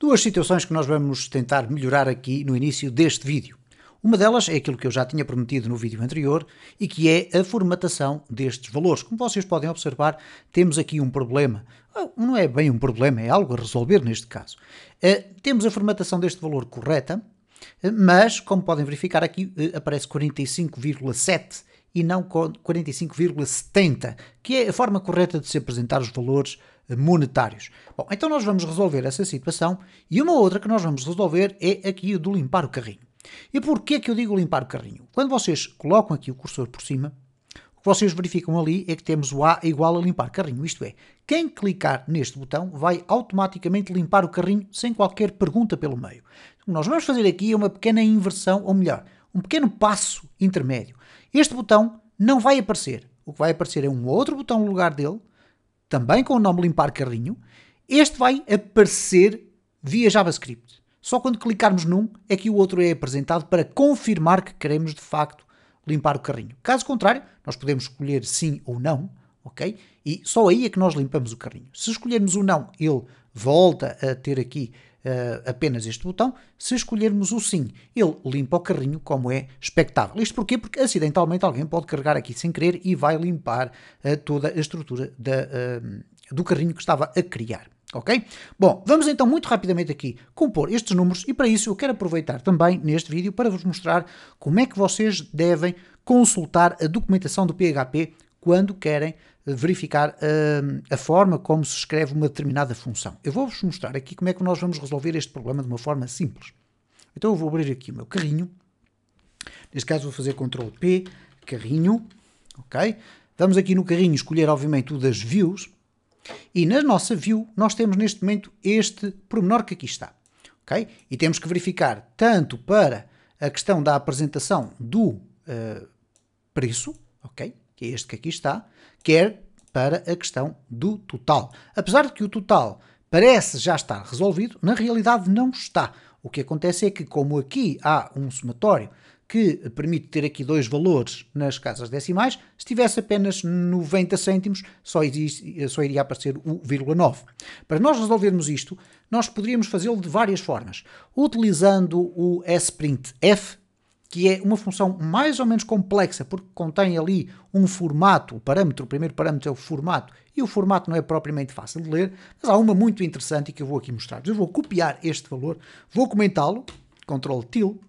Duas situações que nós vamos tentar melhorar aqui no início deste vídeo. Uma delas é aquilo que eu já tinha prometido no vídeo anterior e que é a formatação destes valores. Como vocês podem observar, temos aqui um problema. Ah, não é bem um problema, é algo a resolver neste caso. Ah, temos a formatação deste valor correta, ah, mas, como podem verificar aqui, aparece 45,7 e não 45,70, que é a forma correta de se apresentar os valores eh, monetários. Bom, então nós vamos resolver essa situação e uma outra que nós vamos resolver é aqui do limpar o carrinho. E por é que eu digo limpar o carrinho? Quando vocês colocam aqui o cursor por cima, o que vocês verificam ali é que temos o A igual a limpar carrinho, isto é, quem clicar neste botão vai automaticamente limpar o carrinho sem qualquer pergunta pelo meio. O que nós vamos fazer aqui é uma pequena inversão, ou melhor, um pequeno passo intermédio. Este botão não vai aparecer. O que vai aparecer é um outro botão no lugar dele, também com o nome limpar carrinho. Este vai aparecer via JavaScript. Só quando clicarmos num é que o outro é apresentado para confirmar que queremos de facto limpar o carrinho. Caso contrário, nós podemos escolher sim ou não, ok? E só aí é que nós limpamos o carrinho. Se escolhermos o não, ele volta a ter aqui uh, apenas este botão. Se escolhermos o sim, ele limpa o carrinho como é expectável. Isto porquê? Porque acidentalmente alguém pode carregar aqui sem querer e vai limpar uh, toda a estrutura da, eh, do carrinho que estava a criar. Ok? Bom, vamos então muito rapidamente aqui compor estes números e para isso eu quero aproveitar também neste vídeo para vos mostrar como é que vocês devem consultar a documentação do PHP quando querem eh, verificar a, eh, a forma como se escreve uma determinada função. Eu vou-vos mostrar aqui como é que nós vamos resolver este problema de uma forma simples. Então eu vou abrir aqui o meu carrinho, neste caso vou fazer Ctrl P, carrinho, ok? Vamos aqui no carrinho escolher obviamente o das views, e na nossa view nós temos neste momento este pormenor que aqui está, ok? E temos que verificar tanto para a questão da apresentação do uh, preço, ok? que é este que aqui está, quer para a questão do total. Apesar de que o total parece já estar resolvido, na realidade não está. O que acontece é que, como aqui há um somatório que permite ter aqui dois valores nas casas decimais, se tivesse apenas 90 cêntimos, só, só iria aparecer o 1,9. Para nós resolvermos isto, nós poderíamos fazê-lo de várias formas. Utilizando o sprintf, que é uma função mais ou menos complexa, porque contém ali um formato, o parâmetro, o primeiro parâmetro é o formato, e o formato não é propriamente fácil de ler, mas há uma muito interessante que eu vou aqui mostrar. Eu vou copiar este valor, vou comentá-lo, Ctrl Til,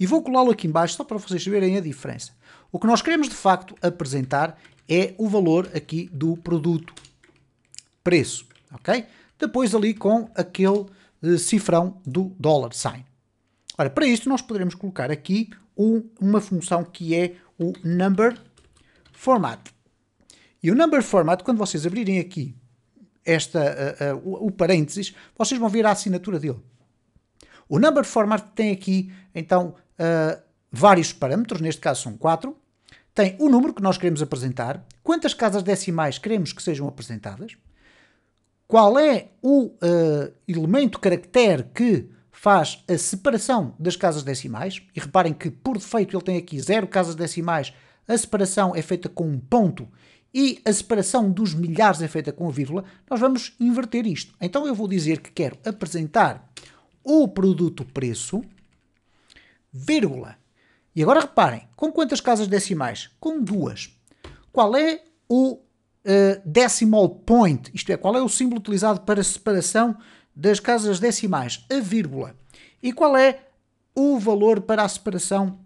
e vou colá-lo aqui embaixo só para vocês verem a diferença. O que nós queremos de facto apresentar é o valor aqui do produto, preço, ok? Depois ali com aquele eh, cifrão do dólar sign. Ora, para isto nós poderemos colocar aqui um, uma função que é o number format. E o number format, quando vocês abrirem aqui esta, uh, uh, o, o parênteses, vocês vão ver a assinatura dele. O number format tem aqui, então, uh, vários parâmetros, neste caso são quatro. Tem o número que nós queremos apresentar, quantas casas decimais queremos que sejam apresentadas, qual é o elemento caractere que faz a separação das casas decimais, e reparem que por defeito ele tem aqui zero casas decimais, a separação é feita com um ponto e a separação dos milhares é feita com a vírgula, nós vamos inverter isto. Então eu vou dizer que quero apresentar o produto preço, vírgula. E agora reparem, com quantas casas decimais? Com duas. Qual é o uh, decimal point? Isto é, qual é o símbolo utilizado para separação das casas decimais, a vírgula. E qual é o valor para a separação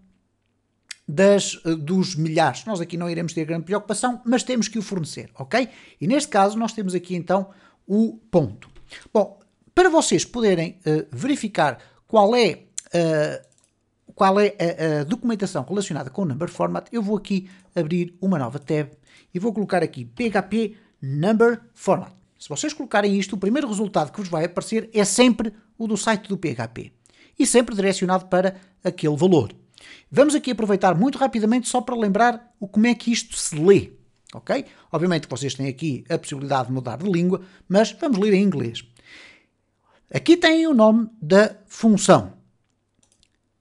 das, eh, dos milhares? Nós aqui não iremos ter grande preocupação, mas temos que o fornecer, ok? E neste caso nós temos aqui então o ponto. Bom, para vocês poderem uh, verificar qual é, uh, qual é a, a, documentação relacionada com o number format, eu vou aqui abrir uma nova tab e vou colocar aqui PHP number format. Se vocês colocarem isto, o primeiro resultado que vos vai aparecer é sempre o do site do PHP e sempre direcionado para aquele valor. Vamos aqui aproveitar muito rapidamente só para lembrar o como é que isto se lê, ok? Obviamente que vocês têm aqui a possibilidade de mudar de língua, mas vamos ler em inglês. Aqui tem o nome da função.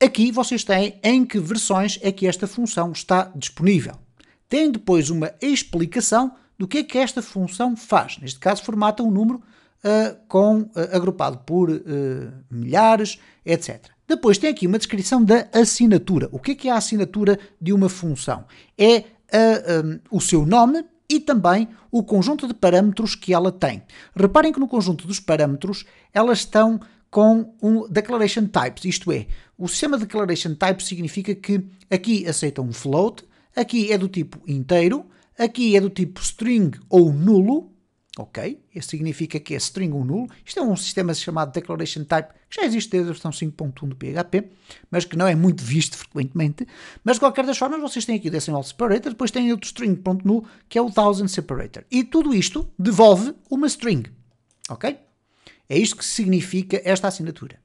Aqui vocês têm em que versões é que esta função está disponível. Tem depois uma explicação do que é que esta função faz. Neste caso, formata um número uh, com, uh, agrupado por uh, milhares, etc. Depois tem aqui uma descrição da assinatura. O que é que é a assinatura de uma função? É um, o seu nome e também o conjunto de parâmetros que ela tem. Reparem que no conjunto dos parâmetros elas estão com um declaration types, isto é, o sistema de declaration types significa que aqui aceita um float, aqui é do tipo inteiro, Aqui é do tipo string ou nulo, ok? Isso significa que é string ou nulo. Isto é um sistema chamado declaration type, que já existe desde a versão 5.1 do PHP, mas que não é muito visto frequentemente. Mas de qualquer das formas, vocês têm aqui o decimal separator, depois têm outro string.null, que é o thousand separator. E tudo isto devolve uma string, ok? É isto que significa esta assinatura.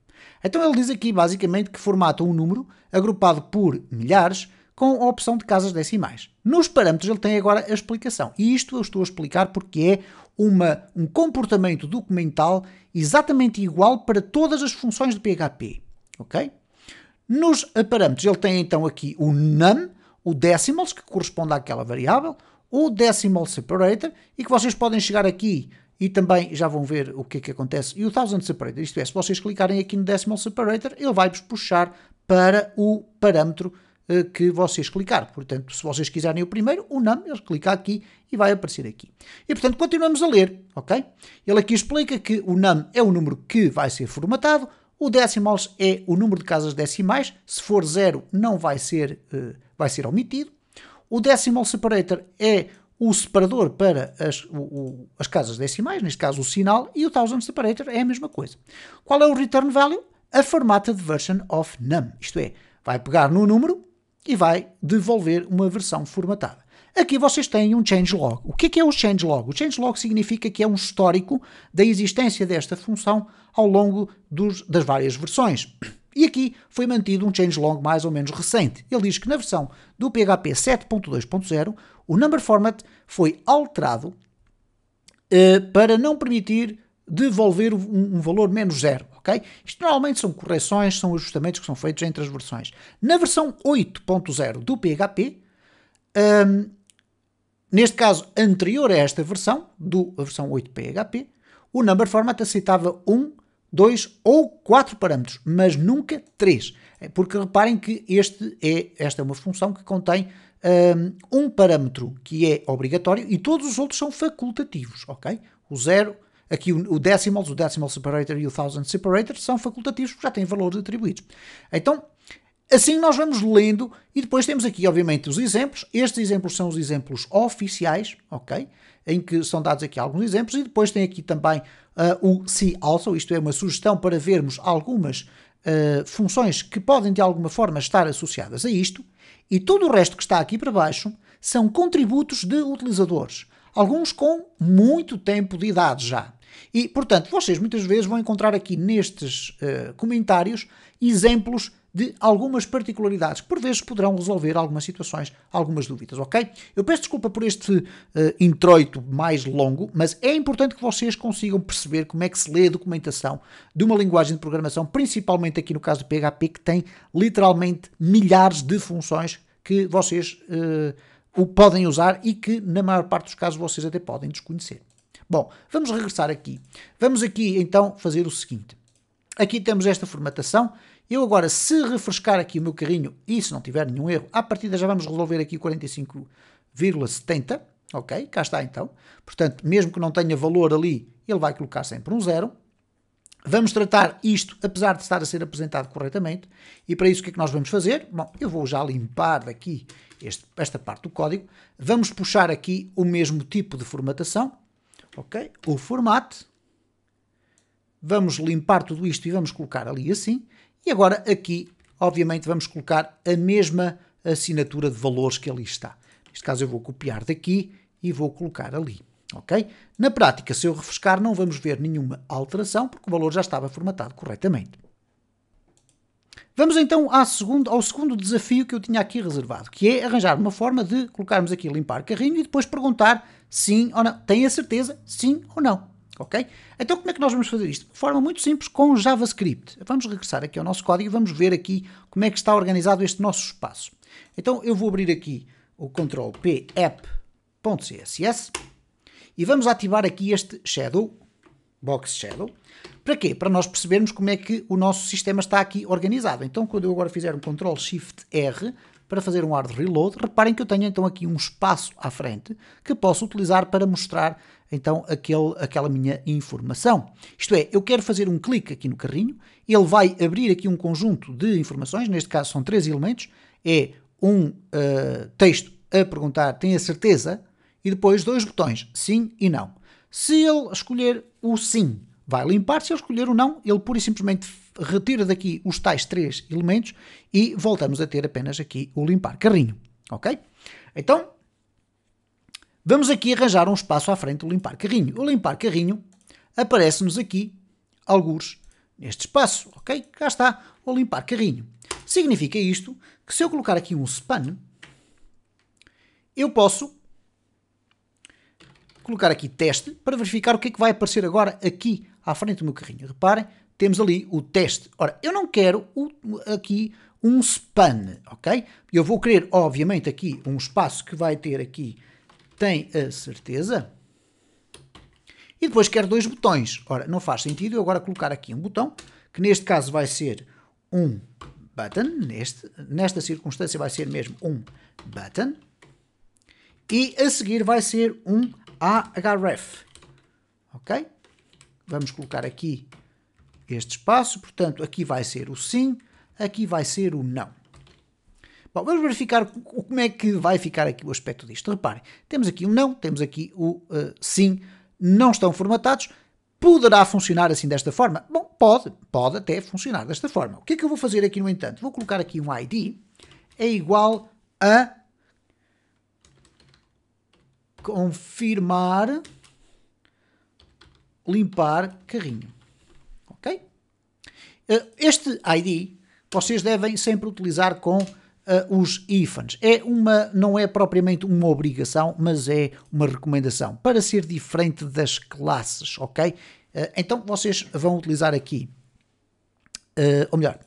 Então ele diz aqui basicamente que formata um número agrupado por milhares com a opção de casas decimais. Nos parâmetros ele tem agora a explicação. E isto eu estou a explicar porque é uma, um comportamento documental exatamente igual para todas as funções de PHP. Ok? Nos parâmetros ele tem então aqui o num, o decimals, que corresponde àquela variável, o decimal separator, e que vocês podem chegar aqui e também já vão ver o que é que acontece. E o thousand separator, isto é, se vocês clicarem aqui no decimal separator, ele vai-vos puxar para o parâmetro eh, que vocês clicar. Portanto, se vocês quiserem o primeiro, o num, eles clicam aqui e vai aparecer aqui. E, portanto, continuamos a ler, ok? Ele aqui explica que o num é o número que vai ser formatado, o decimals é o número de casas decimais, se for zero não vai ser, uh, vai ser omitido. O decimal separator é o separador para as, o, o, as casas decimais, neste caso o sinal, e o thousand separator é a mesma coisa. Qual é o return value? A formatted version of num. Isto é, vai pegar no número, e vai devolver uma versão formatada. Aqui vocês têm um changelog. O que é, que é o changelog? O changelog significa que é um histórico da existência desta função ao longo dos, das várias versões. E aqui foi mantido um changelog mais ou menos recente. Ele diz que na versão do PHP 7.2.0 o number format foi alterado eh, para não permitir devolver um, um valor menos zero, ok? Isto normalmente são correções, são ajustamentos que são feitos entre as versões. Na versão 8.0 do PHP, um, neste caso anterior a esta versão, do, a versão 8 PHP, o number format aceitava 1, um, 2 ou 4 parâmetros, mas nunca 3. É, porque reparem que este é, esta é uma função que contém hum, um, parâmetro que é obrigatório e todos os outros são facultativos, ok? O zero Aqui o, o decimals, o decimal separator e o thousand separator são facultativos, já têm valores atribuídos. Então, assim nós vamos lendo e depois temos aqui, obviamente, os exemplos. Estes exemplos são os exemplos oficiais, ok? Em que são dados aqui alguns exemplos e depois tem aqui também uh, o see also, isto é uma sugestão para vermos algumas Uh, funções que podem de alguma forma estar associadas a isto, e todo o resto que está aqui para baixo são contributos de utilizadores, alguns com muito tempo de idade já. E, portanto, vocês muitas vezes vão encontrar aqui nestes uh, comentários exemplos de algumas particularidades que por vezes poderão resolver algumas situações, algumas dúvidas, ok? Eu peço desculpa por este uh, introito mais longo, mas é importante que vocês consigam perceber como é que se lê a documentação de uma linguagem de programação, principalmente aqui no caso do PHP, que tem literalmente milhares de funções que vocês uh, o podem usar e que, na maior parte dos casos, vocês até podem desconhecer. Bom, vamos regressar aqui. Vamos aqui então fazer o seguinte. Aqui temos esta formatação. Eu agora, se refrescar aqui o meu carrinho e se não tiver nenhum erro, à partida já vamos resolver aqui 45,70. Ok, cá está então. Portanto, mesmo que não tenha valor ali, ele vai colocar sempre um zero. Vamos tratar isto, apesar de estar a ser apresentado corretamente. E para isso, o que é que nós vamos fazer? Bom, eu vou já limpar daqui este, esta parte do código. Vamos puxar aqui o mesmo tipo de formatação ok? O formato. Vamos limpar tudo isto e vamos colocar ali assim. E agora aqui, obviamente, vamos colocar a mesma assinatura de valores que ali está. Neste caso eu vou copiar daqui e vou colocar ali. Ok? Na prática, se eu refrescar, não vamos ver nenhuma alteração, porque o valor já estava formatado corretamente. Vamos então ao segundo, ao segundo desafio que eu tinha aqui reservado, que é arranjar uma forma de colocarmos aqui limpar carrinho e depois perguntar sim ou não. Tem a certeza? Sim ou não? Ok? Então como é que nós vamos fazer isto? De forma muito simples, com JavaScript. Vamos regressar aqui ao nosso código e vamos ver aqui como é que está organizado este nosso espaço. Então eu vou abrir aqui o Control P app.css e vamos ativar aqui este shadow Box Shadow. Para quê? Para nós percebermos como é que o nosso sistema está aqui organizado. Então, quando eu agora fizer um Ctrl Shift R para fazer um hard reload, reparem que eu tenho então aqui um espaço à frente que posso utilizar para mostrar então aquele, aquela minha informação. Isto é, eu quero fazer um clique aqui no carrinho, ele vai abrir aqui um conjunto de informações, neste caso são três elementos, é um uh, texto a perguntar, tem a certeza, e depois dois botões, sim e não. Se ele escolher o sim, vai limpar. Se ele escolher o não, ele pura e simplesmente retira daqui os tais três elementos e voltamos a ter apenas aqui o limpar carrinho. Ok? Então, vamos aqui arranjar um espaço à frente do limpar carrinho. O limpar carrinho aparece-nos aqui, alguns, neste espaço. Ok? Cá está o limpar carrinho. Significa isto que se eu colocar aqui um span, eu posso colocar aqui teste para verificar o que é que vai aparecer agora aqui à frente do meu carrinho. Reparem, temos ali o teste. Ora, eu não quero o, aqui um span, ok? Eu vou querer, obviamente, aqui um espaço que vai ter aqui, tem a certeza. E depois quero dois botões. Ora, não faz sentido eu agora colocar aqui um botão, que neste caso vai ser um button, neste, nesta circunstância vai ser mesmo um button, e a seguir vai ser um href. Ok? Vamos colocar aqui este espaço, portanto, aqui vai ser o sim, aqui vai ser o não. Bom, vamos verificar como é que vai ficar aqui o aspecto disto. Reparem, temos aqui o não, temos aqui o uh, sim, não estão formatados. Poderá funcionar assim desta forma? Bom, pode, pode até funcionar desta forma. O que é que eu vou fazer aqui, no entanto? Vou colocar aqui um ID, é igual a confirmar, limpar carrinho. Ok? Eh, este ID vocês devem sempre utilizar com Uh, os IFANs. É uma, não é propriamente uma obrigação, mas é uma recomendação para ser diferente das classes, ok? Uh, então vocês vão utilizar aqui, uh, ou melhor,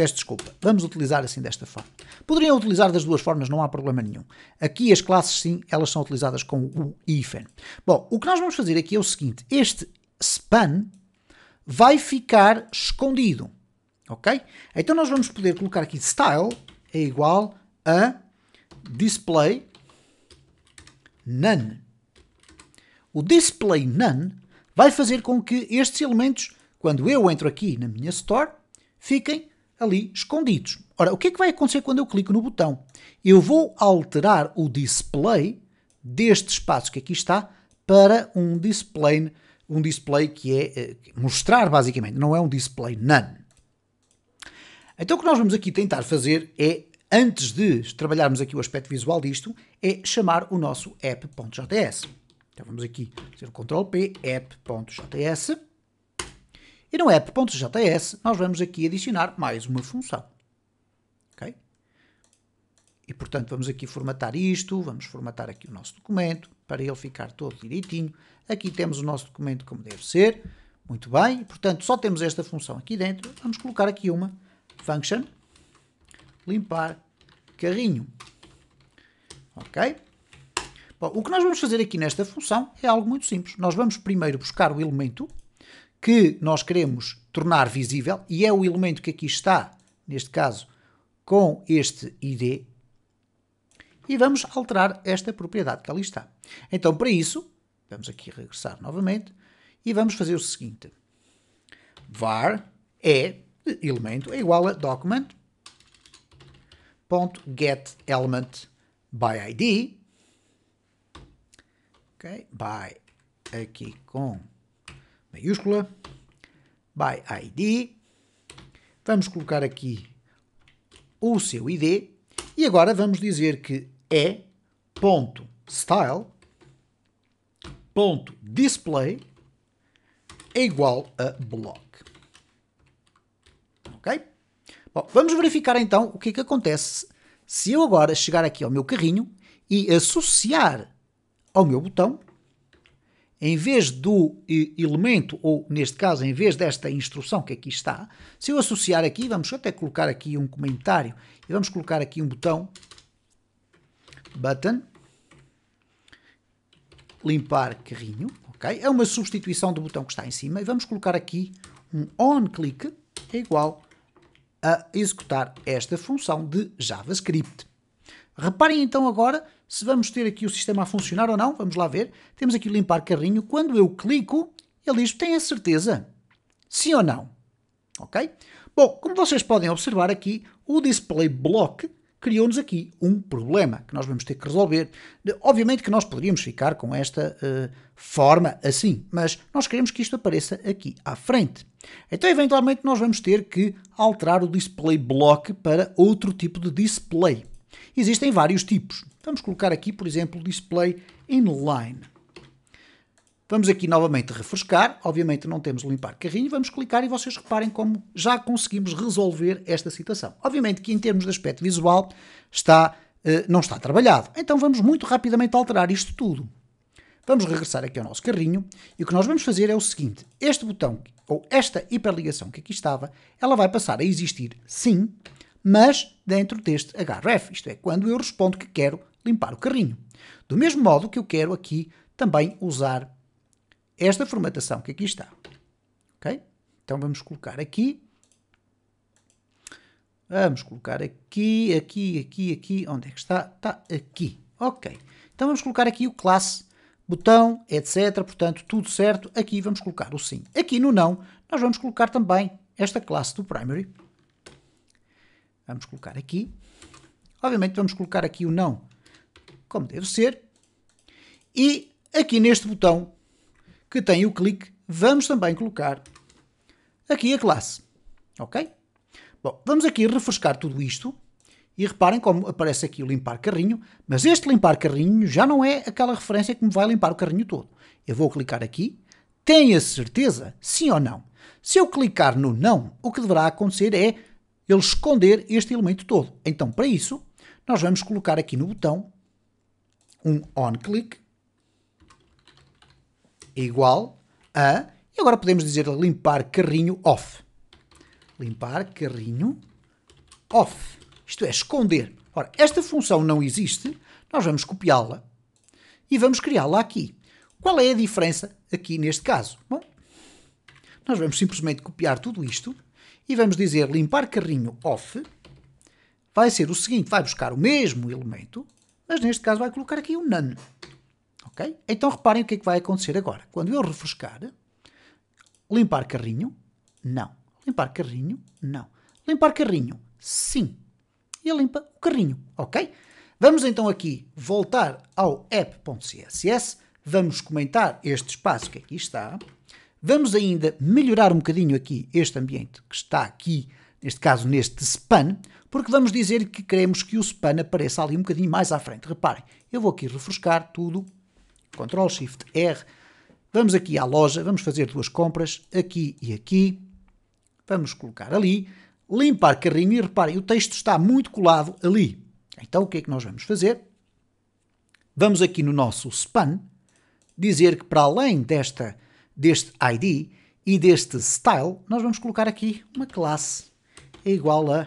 Peço desculpa. Vamos utilizar assim desta forma. Poderiam utilizar das duas formas, não há problema nenhum. Aqui as classes, sim, elas são utilizadas com o hífen. Bom, o que nós vamos fazer aqui é o seguinte. Este span vai ficar escondido, ok? Então nós vamos poder colocar aqui style é igual a display none. O display none vai fazer com que estes elementos, quando eu entro aqui na minha store, fiquem ali escondidos. Ora, o que é que vai acontecer quando eu clico no botão? Eu vou alterar o display deste espaço que aqui está para um display, um display que é eh, mostrar basicamente, não é um display none. Então o que nós vamos aqui tentar fazer é, antes de trabalharmos aqui o aspecto visual disto, é chamar o nosso app.js. Então vamos aqui fazer o Ctrl P, app.js. E no app.js nós vamos aqui adicionar mais uma função. Okay? E portanto vamos aqui formatar isto, vamos formatar aqui o nosso documento para ele ficar todo direitinho. Aqui temos o nosso documento como deve ser. Muito bem, portanto só temos esta função aqui dentro. Vamos colocar aqui uma function limpar carrinho. Ok? Bom, o que nós vamos fazer aqui nesta função é algo muito simples. Nós vamos primeiro buscar o elemento que nós queremos tornar visível, e é o elemento que aqui está, neste caso, com este ID, e vamos alterar esta propriedade que ali está. Então, para isso, vamos aqui regressar novamente, e vamos fazer o seguinte. var é elemento é igual a document.getElementById, by ID, okay? by aqui com maiúscula, by ID, vamos colocar aqui o seu ID e agora vamos dizer que é ponto style ponto display é igual a block. Ok? Bom, vamos verificar então o que é que acontece se eu agora chegar aqui ao meu carrinho e associar ao meu botão em vez do elemento, ou neste caso, em vez desta instrução que aqui está, se eu associar aqui, vamos até colocar aqui um comentário e vamos colocar aqui um botão button limpar carrinho, ok? É uma substituição do botão que está em cima e vamos colocar aqui um on click é igual a executar esta função de JavaScript. Reparem então agora se vamos ter aqui o sistema a funcionar ou não. Vamos lá ver. Temos aqui o limpar carrinho. Quando eu clico, ele diz: tem a certeza? Sim ou não? Ok? Bom, como vocês podem observar aqui, o display block criou-nos aqui um problema que nós vamos ter que resolver. Obviamente que nós poderíamos ficar com esta uh, forma assim, mas nós queremos que isto apareça aqui à frente. Então, eventualmente, nós vamos ter que alterar o display block para outro tipo de display. Existem vários tipos. Vamos colocar aqui, por exemplo, display inline. Vamos aqui novamente refrescar, obviamente não temos limpar carrinho, vamos clicar e vocês reparem como já conseguimos resolver esta situação. Obviamente que em termos de aspecto visual está, eh, não está trabalhado, então vamos muito rapidamente alterar isto tudo. Vamos regressar aqui ao nosso carrinho e o que nós vamos fazer é o seguinte, este botão ou esta hiperligação que aqui estava, ela vai passar a existir sim, mas dentro deste href, isto é, quando eu respondo que quero limpar o carrinho. Do mesmo modo que eu quero aqui também usar esta formatação que aqui está. Ok? Então vamos colocar aqui. Vamos colocar aqui, aqui, aqui, aqui. Onde é que está? Está aqui. Ok. Então vamos colocar aqui o classe, botão, etc. Portanto, tudo certo. Aqui vamos colocar o sim. Aqui no não, nós vamos colocar também esta classe do primary, Vamos colocar aqui. Obviamente vamos colocar aqui o não, como deve ser. E aqui neste botão que tem o clique, vamos também colocar aqui a classe. Ok? Bom, vamos aqui refrescar tudo isto. E reparem como aparece aqui o limpar carrinho, mas este limpar carrinho já não é aquela referência que me vai limpar o carrinho todo. Eu vou clicar aqui. Tenha a certeza? Sim ou não? Se eu clicar no não, o que deverá acontecer é ele esconder este elemento todo. Então, para isso, nós vamos colocar aqui no botão um onClick igual a, e agora podemos dizer limpar carrinho off. Limpar carrinho off. Isto é, esconder. Ora, esta função não existe, nós vamos copiá-la e vamos criá-la aqui. Qual é a diferença aqui neste caso? Bom, nós vamos simplesmente copiar tudo isto e vamos dizer limpar carrinho off, vai ser o seguinte, vai buscar o mesmo elemento, mas neste caso vai colocar aqui um none. Ok? Então reparem o que é que vai acontecer agora. Quando eu refrescar, limpar carrinho, não. Limpar carrinho, não. Limpar carrinho, sim. E limpa o carrinho, ok? Vamos então aqui voltar ao app.css, vamos comentar este espaço que aqui está, Vamos ainda melhorar um bocadinho aqui este ambiente que está aqui, neste caso neste span, porque vamos dizer que queremos que o span apareça ali um bocadinho mais à frente. Reparem, eu vou aqui refrescar tudo, Ctrl Shift R, vamos aqui à loja, vamos fazer duas compras, aqui e aqui, vamos colocar ali, limpar carrinho e reparem, o texto está muito colado ali. Então o que é que nós vamos fazer? Vamos aqui no nosso span, dizer que para além desta deste ID e deste style, nós vamos colocar aqui uma classe igual a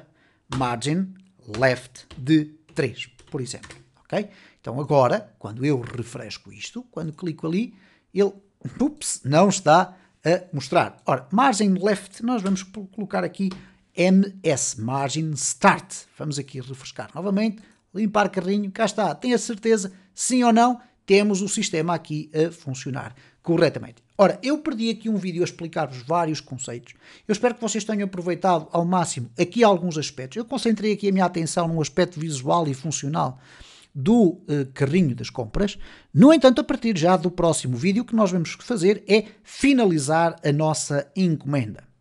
margin left de 3, por exemplo. Okay? Então agora, quando eu refresco isto, quando clico ali, ele ups, não está a mostrar. Ora, margin left, nós vamos colocar aqui MS, margin start. Vamos aqui refrescar novamente, limpar carrinho, cá está. Tenha certeza, sim ou não? temos o sistema aqui a funcionar corretamente. Ora, eu perdi aqui um vídeo a explicar-vos vários conceitos. Eu espero que vocês tenham aproveitado ao máximo aqui alguns aspectos. Eu concentrei aqui a minha atenção num aspecto visual e funcional do eh, carrinho das compras. No entanto, a partir já do próximo vídeo, o que nós vamos fazer é finalizar a nossa encomenda.